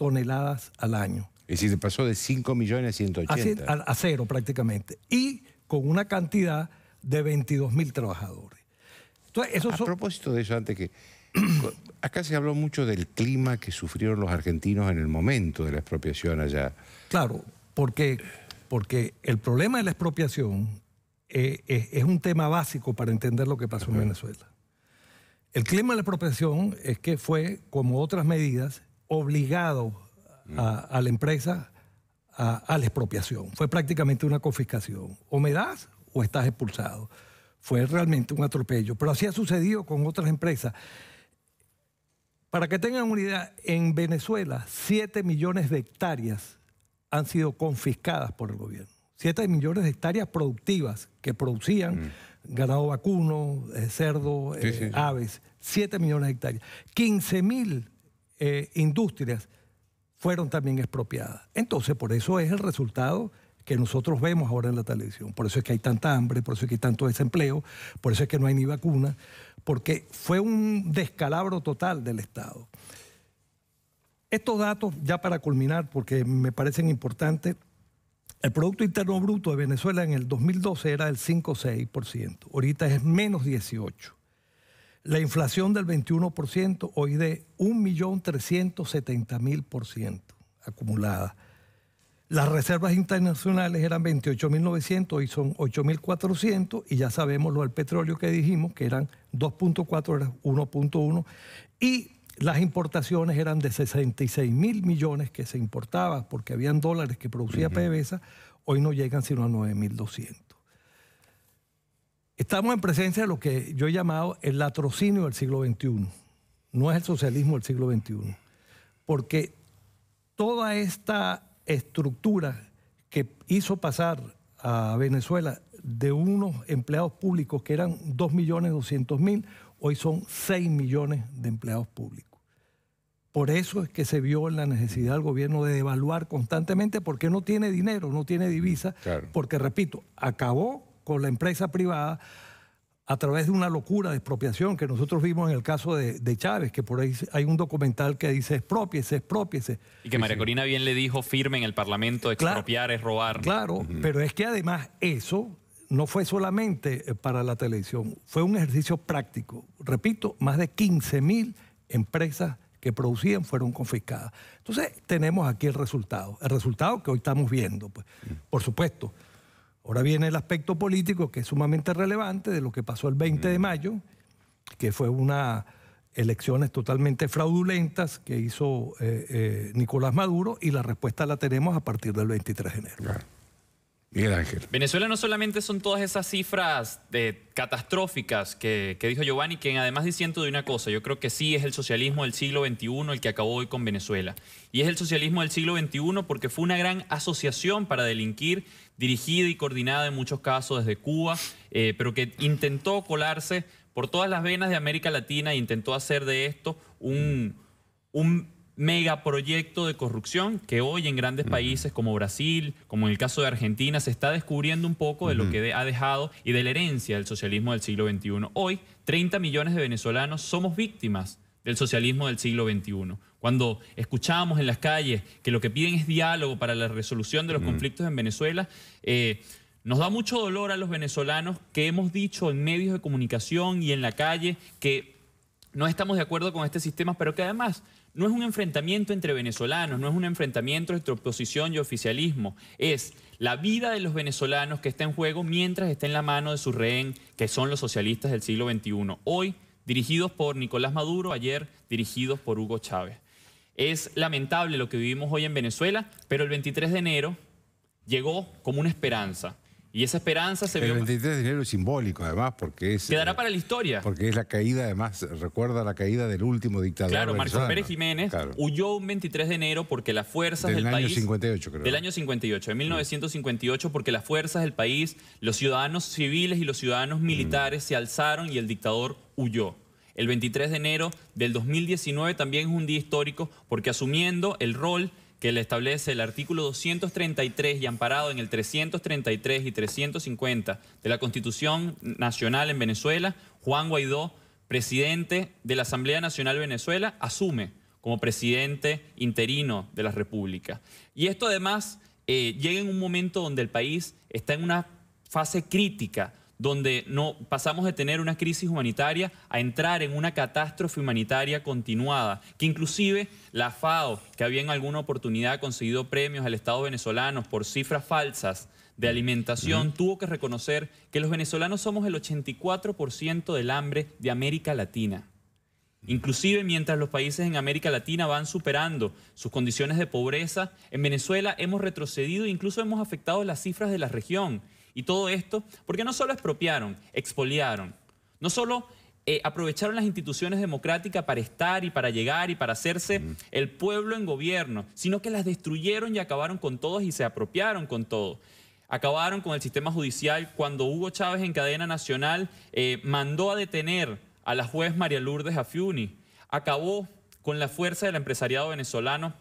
toneladas al año. Es decir, pasó de 5 millones a 180. A, cero prácticamente. Y con una cantidad de 22 mil trabajadores. a propósito de eso, antes que... Acá se habló mucho del clima que sufrieron los argentinos en el momento de la expropiación allá. Claro, porque, porque el problema de la expropiación eh, es, un tema básico para entender lo que pasó en Venezuela. El clima de la expropiación es que fue, como otras medidas, obligado a, la empresa a, la expropiación. Fue prácticamente una confiscación. O me das o estás expulsado. Fue realmente un atropello. Pero así ha sucedido con otras empresas. Para que tengan una idea, en Venezuela 7 millones de hectáreas han sido confiscadas por el gobierno. 7 millones de hectáreas productivas que producían mm. ganado vacuno, eh, cerdo, eh, aves. 7 millones de hectáreas. 15 mil eh, industrias fueron también expropiadas. Entonces, por eso es el resultado que nosotros vemos ahora en la televisión. Por eso es que hay tanta hambre, por eso es que hay tanto desempleo, por eso es que no hay ni vacuna, porque fue un descalabro total del Estado. Estos datos, ya para culminar, porque me parecen importantes, el Producto Interno Bruto de Venezuela en el 2012 era del 6%, ahorita es menos 18% la inflación del 21%, hoy de 1.370.000% acumulada. Las reservas internacionales eran 28.900, hoy son 8.400 y ya sabemos lo del petróleo que dijimos, que eran 2.4, era 1.1. Y las importaciones eran de 66.000 millones que se importaba porque habían dólares que producía PBSA, hoy no llegan sino a 9.200. Estamos en presencia de lo que yo he llamado el latrocinio del siglo XXI. No es el socialismo del siglo XXI. Porque toda esta estructura que hizo pasar a Venezuela de unos empleados públicos que eran 2.200.000, hoy son 6 millones de empleados públicos. Por eso es que se vio la necesidad del gobierno de devaluar constantemente porque no tiene dinero, no tiene divisa, porque repito, acabó con la empresa privada a través de una locura de expropiación que nosotros vimos en el caso de, de Chávez, que por ahí hay un documental que dice expropiese, expropiese. Y que María Corina bien le dijo firme en el Parlamento, expropiar es robar. Claro, pero es que además eso no fue solamente eh, para la televisión, fue un ejercicio práctico. Repito, más de 15 mil empresas que producían fueron confiscadas. Entonces tenemos aquí el resultado, el resultado que hoy estamos viendo. Pues. Mm. Por supuesto, Ahora viene el aspecto político que es sumamente relevante de lo que pasó el 20 de mayo, que fue unas elecciones totalmente fraudulentas que hizo eh, eh, Nicolás Maduro y la respuesta la tenemos a partir del 23 de enero. Miguel Ángel. Venezuela no solamente son todas esas cifras de, catastróficas que, dijo Giovanni, que además diciendo de una cosa, yo creo que sí es el socialismo del siglo XXI el que acabó hoy con Venezuela. Y es el socialismo del siglo XXI porque fue una gran asociación para delinquir, dirigida y coordinada en muchos casos desde Cuba, eh, pero que intentó colarse por todas las venas de América Latina e intentó hacer de esto un, un megaproyecto de corrupción que hoy en grandes países como Brasil, como en el caso de Argentina, se está descubriendo un poco de lo que ha dejado y de la herencia del socialismo del siglo XXI. Hoy, 30 millones de venezolanos somos víctimas del socialismo del siglo XXI. Cuando escuchamos en las calles que lo que piden es diálogo para la resolución de los conflictos en Venezuela, eh, nos da mucho dolor a los venezolanos que hemos dicho en medios de comunicación y en la calle que no estamos de acuerdo con este sistema, pero que además no es un enfrentamiento entre venezolanos, no es un enfrentamiento entre oposición y oficialismo, es la vida de los venezolanos que está en juego mientras está en la mano de su rehén, que son los socialistas del siglo XXI. Hoy dirigidos por Nicolás Maduro, ayer dirigidos por Hugo Chávez. Es lamentable lo que vivimos hoy en Venezuela, pero el 23 de enero llegó como una esperanza. Y esa esperanza se ve. El 23 de enero es simbólico, además, porque es... Quedará eh, para la historia. Porque es la caída, además, recuerda la caída del último dictador Claro, Marcos Pérez Jiménez huyó un 23 de enero porque las fuerzas del, del año 58, creo. Del año 58, de 1958, porque las fuerzas del país, los ciudadanos civiles y los ciudadanos mm. militares se alzaron y el dictador huyó. El 23 de enero del 2019 también es un día histórico porque asumiendo el rol que le establece el artículo 233 y amparado en el 333 y 350 de la Constitución Nacional en Venezuela, Juan Guaidó, presidente de la Asamblea Nacional de Venezuela, asume como presidente interino de la República. Y esto además eh, llega en un momento donde el país está en una fase crítica donde no pasamos de tener una crisis humanitaria a entrar en una catástrofe humanitaria continuada, que inclusive la FAO, que había en alguna oportunidad conseguido premios al Estado venezolano por cifras falsas de alimentación, tuvo que reconocer que los venezolanos somos el 84% del hambre de América Latina. Inclusive mientras los países en América Latina van superando sus condiciones de pobreza, en Venezuela hemos retrocedido e incluso hemos afectado las cifras de la región. Y todo esto porque no solo expropiaron, expoliaron, no solo eh, aprovecharon las instituciones democráticas para estar y para llegar y para hacerse el pueblo en gobierno, sino que las destruyeron y acabaron con todos y se apropiaron con todo. Acabaron con el sistema judicial cuando Hugo Chávez en cadena nacional eh, mandó a detener a la juez María Lourdes Afiuni. Acabó con la fuerza del empresariado venezolano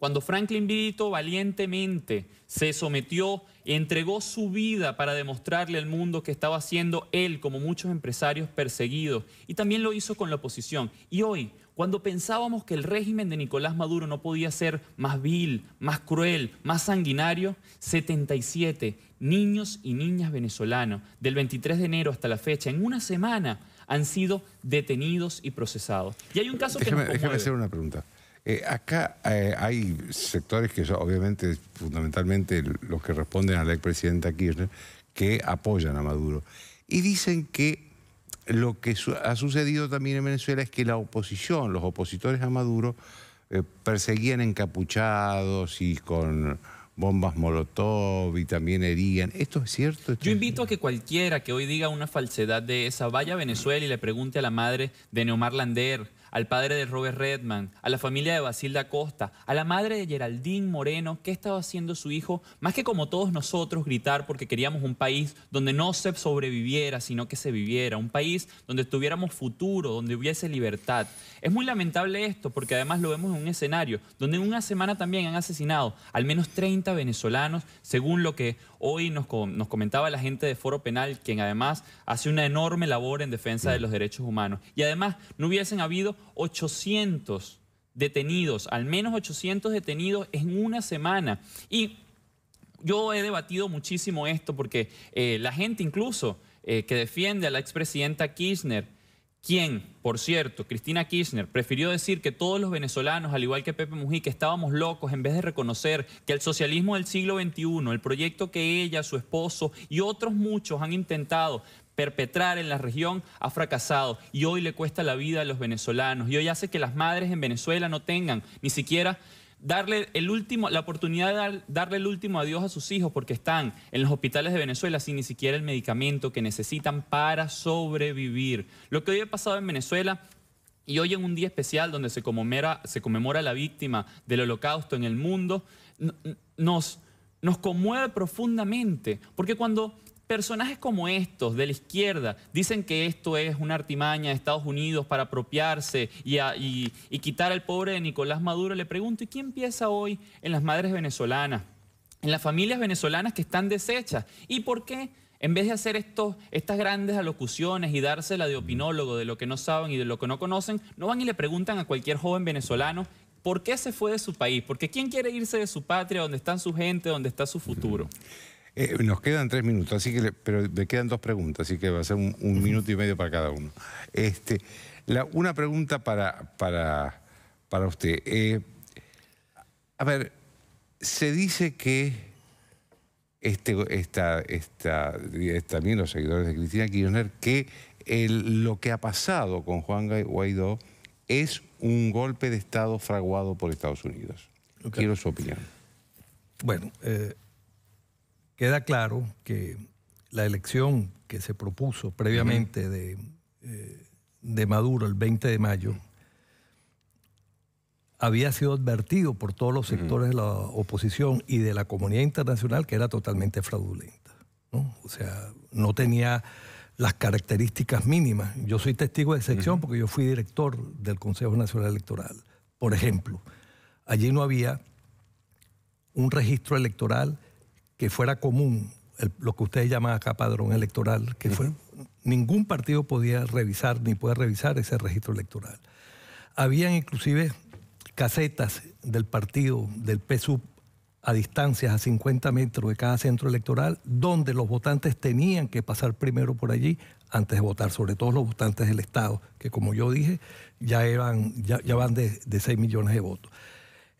cuando Franklin Vito valientemente se sometió, entregó su vida para demostrarle al mundo que estaba haciendo él, como muchos empresarios perseguidos, y también lo hizo con la oposición. Y hoy, cuando pensábamos que el régimen de Nicolás Maduro no podía ser más vil, más cruel, más sanguinario, 77 niños y niñas venezolanos, del 23 de enero hasta la fecha, en una semana, han sido detenidos y procesados. Y hay un caso que nos hacer una pregunta. Eh, acá eh, hay sectores que obviamente, fundamentalmente los que responden a la expresidenta Kirchner, que apoyan a Maduro. Y dicen que lo que ha sucedido también en Venezuela es que la oposición, los opositores a Maduro, eh, perseguían encapuchados y con bombas molotov y también herían. ¿Esto es cierto? Yo invito a que cualquiera que hoy diga una falsedad de esa vaya a Venezuela y le pregunte a la madre de Neomar Lander, al padre de Robert Redman, a la familia de Basilda Costa, a la madre de Geraldine Moreno, qué estaba haciendo su hijo, más que como todos nosotros gritar porque queríamos un país donde no se sobreviviera, sino que se viviera, un país donde tuviéramos futuro, donde hubiese libertad. Es muy lamentable esto porque además lo vemos en un escenario donde en una semana también han asesinado al menos 30 venezolanos, según lo que Hoy nos, comentaba la gente de Foro Penal, quien además hace una enorme labor en defensa de mm. los derechos humanos. Y además no hubiesen habido 800 detenidos, al menos 800 detenidos en una semana. Y yo he debatido muchísimo esto porque eh, la gente incluso eh, que defiende a la expresidenta Kirchner, Quién, por cierto, Cristina Kirchner, prefirió decir que todos los venezolanos, al igual que Pepe Mujica, estábamos locos en vez de reconocer que el socialismo del siglo XXI, el proyecto que ella, su esposo y otros muchos han intentado perpetrar en la región ha fracasado y hoy le cuesta la vida a los venezolanos y hoy hace que las madres en Venezuela no tengan ni siquiera darle el último, la oportunidad de darle el último adiós a sus hijos porque están en los hospitales de Venezuela sin ni siquiera el medicamento que necesitan para sobrevivir. Lo que hoy ha pasado en Venezuela y hoy en un día especial donde se conmemora, la víctima del holocausto en el mundo, nos, nos conmueve profundamente porque cuando Personajes como estos de la izquierda dicen que esto es una artimaña de Estados Unidos para apropiarse y, quitar al pobre de Nicolás Maduro. Le pregunto, ¿y quién piensa hoy en las madres venezolanas, en las familias venezolanas que están deshechas? ¿Y por qué? En vez de hacer estos, estas grandes alocuciones y dársela de opinólogo de lo que no saben y de lo que no conocen, no van y le preguntan a cualquier joven venezolano por qué se fue de su país, porque quién quiere irse de su patria, donde están su gente, donde está su futuro. Eh, nos quedan tres minutos, así que pero me quedan dos preguntas, así que va a ser un, minuto y medio para cada uno. Este, una pregunta para, para, para usted. Eh, a ver, se dice que este, esta, también los seguidores de Cristina Kirchner, que lo que ha pasado con Juan Guaidó es un golpe de Estado fraguado por Estados Unidos. Quiero su opinión. Bueno, eh, queda claro que la elección que se propuso previamente de, eh, de, Maduro el 20 de mayo había sido advertido por todos los sectores de la oposición y de la comunidad internacional que era totalmente fraudulenta. O sea, no tenía las características mínimas. Yo soy testigo de excepción porque yo fui director del Consejo Nacional Electoral. Por ejemplo, allí no había un registro electoral que fuera común, lo que ustedes llaman acá padrón electoral, que fue, ningún partido podía revisar ni puede revisar ese registro electoral. Habían inclusive casetas del partido, del PSUV, a distancias a 50 metros de cada centro electoral, donde los votantes tenían que pasar primero por allí antes de votar, sobre todo los votantes del Estado, que como yo dije, ya, eran, van de, de 6 millones de votos.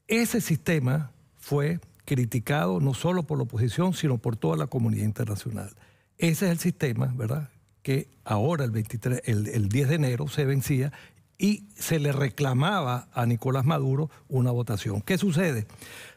Ese sistema fue criticado no solo por la oposición, sino por toda la comunidad internacional. Ese es el sistema, ¿verdad? Que ahora, el, 23, el, 10 de enero, se vencía y se le reclamaba a Nicolás Maduro una votación. ¿Qué sucede?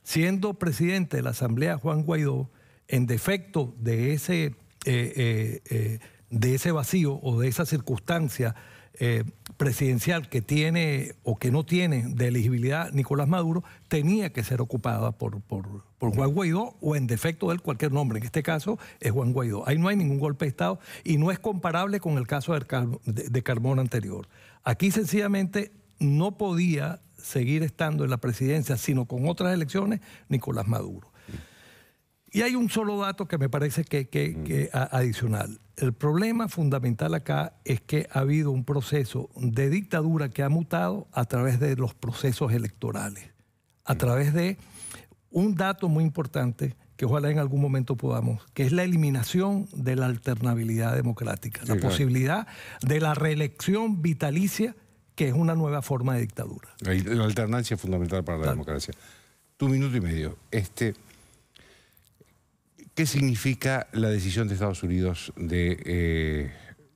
Siendo presidente de la Asamblea Juan Guaidó, en defecto de ese, eh, eh, eh, de ese vacío o de esa circunstancia eh, presidencial que tiene o que no tiene de elegibilidad Nicolás Maduro tenía que ser ocupada por, por, Juan Guaidó o en defecto de él cualquier nombre. En este caso es Juan Guaidó. Ahí no hay ningún golpe de Estado y no es comparable con el caso de Carmona anterior. Aquí sencillamente no podía seguir estando en la presidencia, sino con otras elecciones, Nicolás Maduro. Y hay un solo dato que me parece que, que, adicional. El problema fundamental acá es que ha habido un proceso de dictadura que ha mutado a través de los procesos electorales, a través de un dato muy importante que ojalá en algún momento podamos, que es la eliminación de la alternabilidad democrática, la posibilidad de la reelección vitalicia, que es una nueva forma de dictadura. La alternancia es fundamental para la democracia. Tu minuto y medio. Este. ¿Qué significa la decisión de Estados Unidos de eh,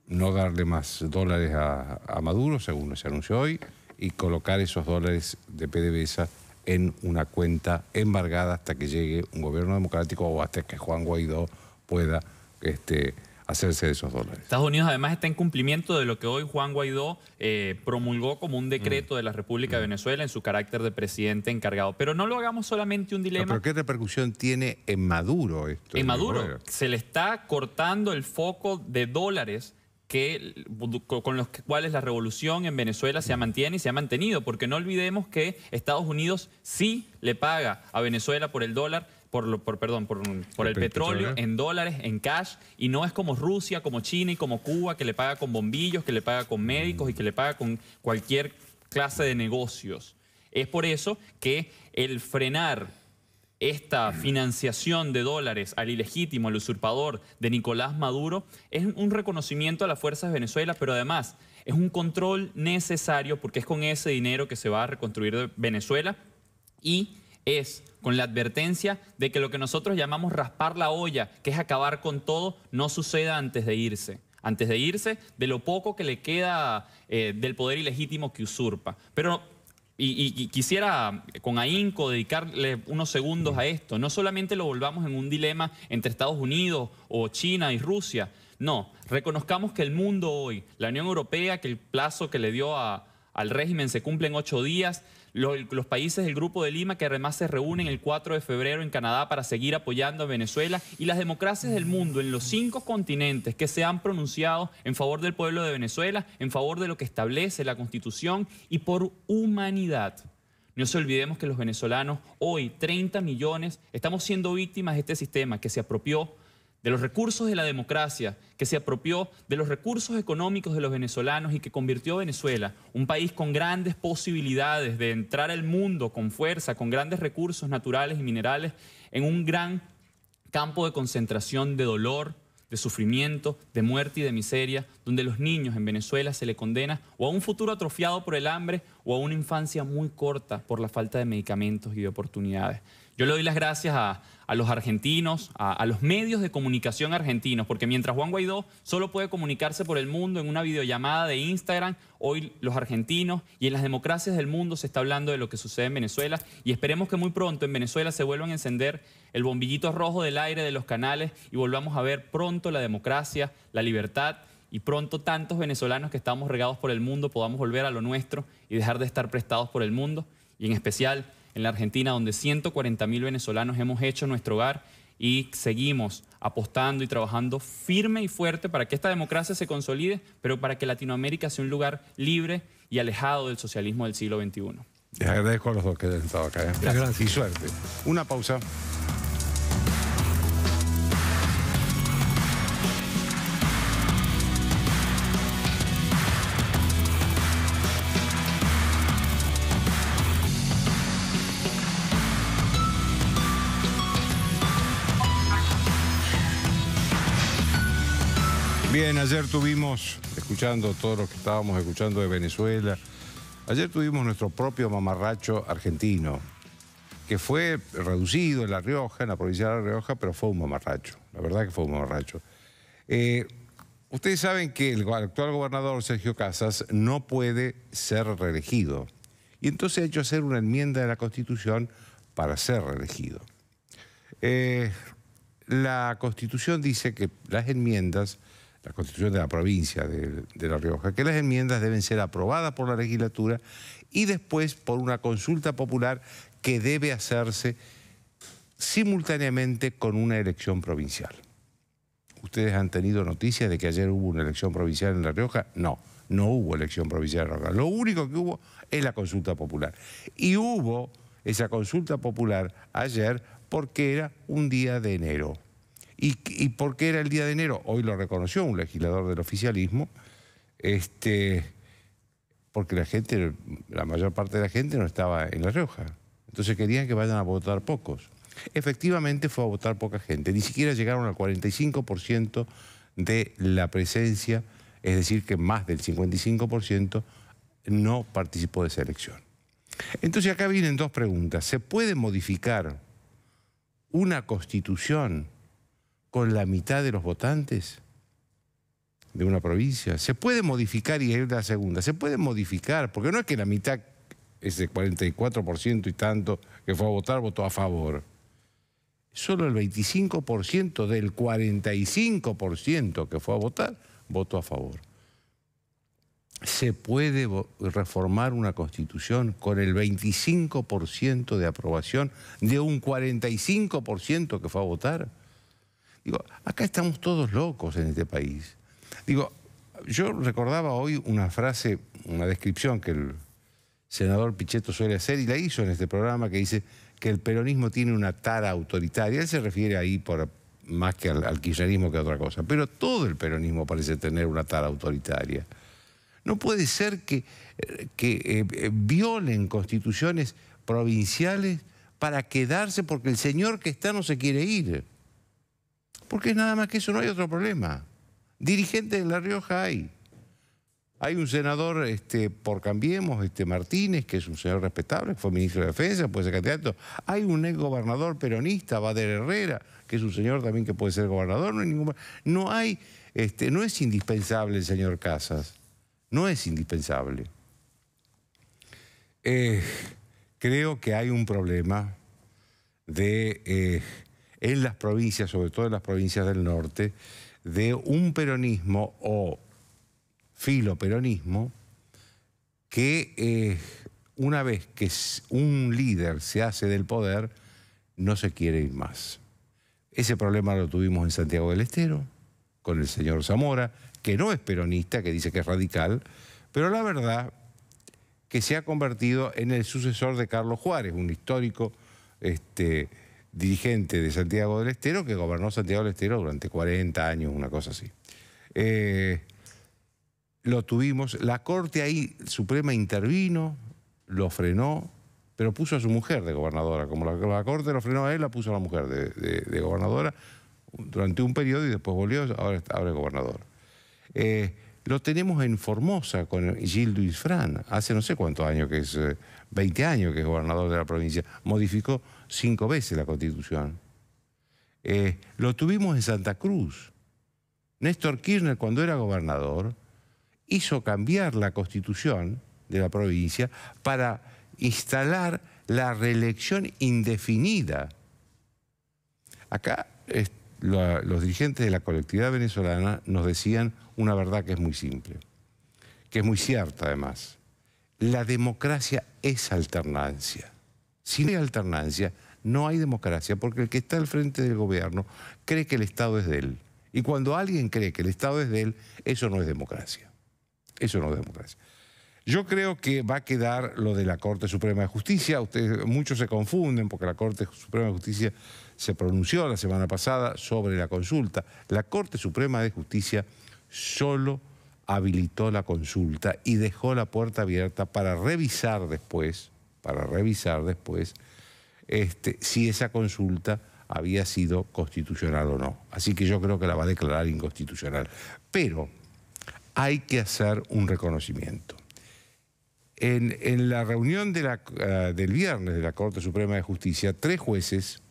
no darle más dólares a, a, Maduro, según se anunció hoy, y colocar esos dólares de PDVSA en una cuenta embargada hasta que llegue un gobierno democrático o hasta que Juan Guaidó pueda este, hacerse de esos dólares. Estados Unidos además está en cumplimiento de lo que hoy Juan Guaidó eh, promulgó como un decreto mm. de la República de mm. Venezuela en su carácter de presidente encargado. Pero no lo hagamos solamente un dilema. ¿Pero qué repercusión tiene en Maduro esto? En Maduro se le está cortando el foco de dólares que, con los cuales la revolución en Venezuela se mantiene y se ha mantenido, porque no olvidemos que Estados Unidos sí le paga a Venezuela por el dólar, por, por, el, petróleo, en dólares, en cash, y no es como Rusia, como China y como Cuba, que le paga con bombillos, que le paga con médicos y que le paga con cualquier clase de negocios. Es por eso que el frenar esta financiación de dólares al ilegítimo, al usurpador de Nicolás Maduro, es un reconocimiento a las fuerzas de Venezuela, pero además es un control necesario porque es con ese dinero que se va a reconstruir Venezuela y es con la advertencia de que lo que nosotros llamamos raspar la olla, que es acabar con todo, no suceda antes de irse. Antes de irse, de lo poco que le queda eh, del poder ilegítimo que usurpa. Pero y, quisiera con ahínco dedicarle unos segundos a esto. No solamente lo volvamos en un dilema entre Estados Unidos o China y Rusia. No, reconozcamos que el mundo hoy, la Unión Europea, que el plazo que le dio al régimen se cumple en ocho días, los, países del Grupo de Lima que además se reúnen el 4 de febrero en Canadá para seguir apoyando a Venezuela y las democracias del mundo en los cinco continentes que se han pronunciado en favor del pueblo de Venezuela, en favor de lo que establece la Constitución y por humanidad. No se olvidemos que los venezolanos hoy, 30 millones, estamos siendo víctimas de este sistema que se apropió de los recursos de la democracia, que se apropió de los recursos económicos de los venezolanos y que convirtió a Venezuela un país con grandes posibilidades de entrar al mundo con fuerza, con grandes recursos naturales y minerales, en un gran campo de concentración de dolor, de sufrimiento, de muerte y de miseria, donde los niños en Venezuela se le condena o a un futuro atrofiado por el hambre o a una infancia muy corta por la falta de medicamentos y de oportunidades. Yo le doy las gracias a, los argentinos, a, a, los medios de comunicación argentinos, porque mientras Juan Guaidó solo puede comunicarse por el mundo en una videollamada de Instagram, hoy los argentinos y en las democracias del mundo se está hablando de lo que sucede en Venezuela y esperemos que muy pronto en Venezuela se vuelvan a encender el bombillito rojo del aire de los canales y volvamos a ver pronto la democracia, la libertad y pronto tantos venezolanos que estamos regados por el mundo podamos volver a lo nuestro y dejar de estar prestados por el mundo y en especial en la Argentina, donde 140.000 venezolanos hemos hecho nuestro hogar y seguimos apostando y trabajando firme y fuerte para que esta democracia se consolide, pero para que Latinoamérica sea un lugar libre y alejado del socialismo del siglo XXI. Les agradezco a los dos que han estado acá. ¿eh? Gracias. Y suerte. Una pausa. Bien, ayer tuvimos, escuchando todos los que estábamos escuchando de Venezuela, ayer tuvimos nuestro propio mamarracho argentino, que fue reducido en La Rioja, en la provincia de La Rioja, pero fue un mamarracho, la verdad que fue un mamarracho. Eh, ustedes saben que el actual gobernador Sergio Casas no puede ser reelegido, y entonces ha hecho hacer una enmienda de la Constitución para ser reelegido. Eh, la Constitución dice que las enmiendas la constitución de la provincia de, La Rioja, que las enmiendas deben ser aprobadas por la legislatura y después por una consulta popular que debe hacerse simultáneamente con una elección provincial. ¿Ustedes han tenido noticias de que ayer hubo una elección provincial en La Rioja? No, no hubo elección provincial en La Rioja. Lo único que hubo es la consulta popular. Y hubo esa consulta popular ayer porque era un día de enero. ¿Y, por qué era el día de enero? Hoy lo reconoció un legislador del oficialismo. Este, porque la gente, la mayor parte de la gente no estaba en La Rioja. Entonces querían que vayan a votar pocos. Efectivamente fue a votar poca gente. Ni siquiera llegaron al 45% de la presencia, es decir, que más del 55% no participó de esa elección. Entonces acá vienen dos preguntas. ¿Se puede modificar una constitución con la mitad de los votantes de una provincia. Se puede modificar y es la segunda, se puede modificar, porque no es que la mitad, ese 44% y tanto que fue a votar, votó a favor. Solo el 25% del 45% que fue a votar, votó a favor. Se puede reformar una constitución con el 25% de aprobación de un 45% que fue a votar. Digo, acá estamos todos locos en este país. Digo, yo recordaba hoy una frase, una descripción que el senador Pichetto suele hacer y la hizo en este programa que dice que el peronismo tiene una tara autoritaria. Él se refiere ahí más que al, kirchnerismo que a otra cosa, pero todo el peronismo parece tener una tara autoritaria. No puede ser que, eh, que eh, eh, violen constituciones provinciales para quedarse porque el señor que está no se quiere ir. Porque es nada más que eso, no hay otro problema. Dirigente de La Rioja hay. Hay un senador este, por Cambiemos, este Martínez, que es un señor respetable, fue ministro de Defensa, puede ser candidato. Hay un ex gobernador peronista, Bader Herrera, que es un señor también que puede ser gobernador. No hay ningún... No este, no es indispensable el señor Casas. No es indispensable. Eh, creo que hay un problema de... Eh, en las provincias, sobre todo en las provincias del norte, de un peronismo o filoperonismo que eh, una vez que un líder se hace del poder, no se quiere ir más. Ese problema lo tuvimos en Santiago del Estero, con el señor Zamora, que no es peronista, que dice que es radical, pero la verdad que se ha convertido en el sucesor de Carlos Juárez, un histórico este, dirigente de Santiago del Estero, que gobernó Santiago del Estero durante 40 años, una cosa así. Eh, lo tuvimos, la Corte ahí Suprema intervino, lo frenó, pero puso a su mujer de gobernadora. Como la, Corte lo frenó a él, la puso a la mujer de, gobernadora durante un periodo y después volvió, ahora, ahora es gobernador. Eh, lo tenemos en Formosa con Gil Luis Fran hace no sé cuántos años que es, 20 eh, años que es gobernador de la provincia. Modificó cinco veces la Constitución. Eh, lo tuvimos en Santa Cruz. Néstor Kirchner, cuando era gobernador, hizo cambiar la Constitución de la provincia para instalar la reelección indefinida. Acá los dirigentes de la colectividad venezolana nos decían una verdad que es muy simple, que es muy cierta además. La democracia es alternancia. Si no hay alternancia, no hay democracia, porque el que está al frente del gobierno cree que el Estado es de él. Y cuando alguien cree que el Estado es de él, eso no es democracia. Eso no es democracia. Yo creo que va a quedar lo de la Corte Suprema de Justicia. Ustedes, muchos se confunden porque la Corte Suprema de Justicia se pronunció la semana pasada sobre la consulta. La Corte Suprema de Justicia solo habilitó la consulta y dejó la puerta abierta para revisar después para revisar después este, si esa consulta había sido constitucional o no. Así que yo creo que la va a declarar inconstitucional. Pero hay que hacer un reconocimiento. En, la reunión eh, del viernes de la Corte Suprema de Justicia, tres jueces,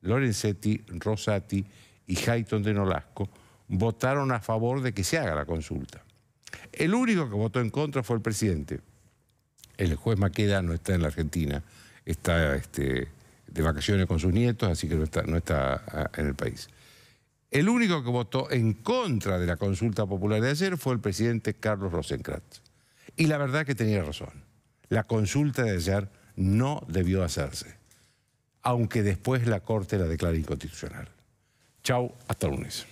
Lorenzetti, Rosati y Hayton de Nolasco, votaron a favor de que se haga la consulta. El único que votó en contra fue el presidente, el juez Maqueda no está en la Argentina, está este, de vacaciones con sus nietos, así que no está, ah, en el país. El único que votó en contra de la consulta popular de ayer fue el presidente Carlos Rosencratz. Y la verdad que tenía razón. La consulta de ayer no debió hacerse, aunque después la Corte la declara inconstitucional. Chau, hasta lunes.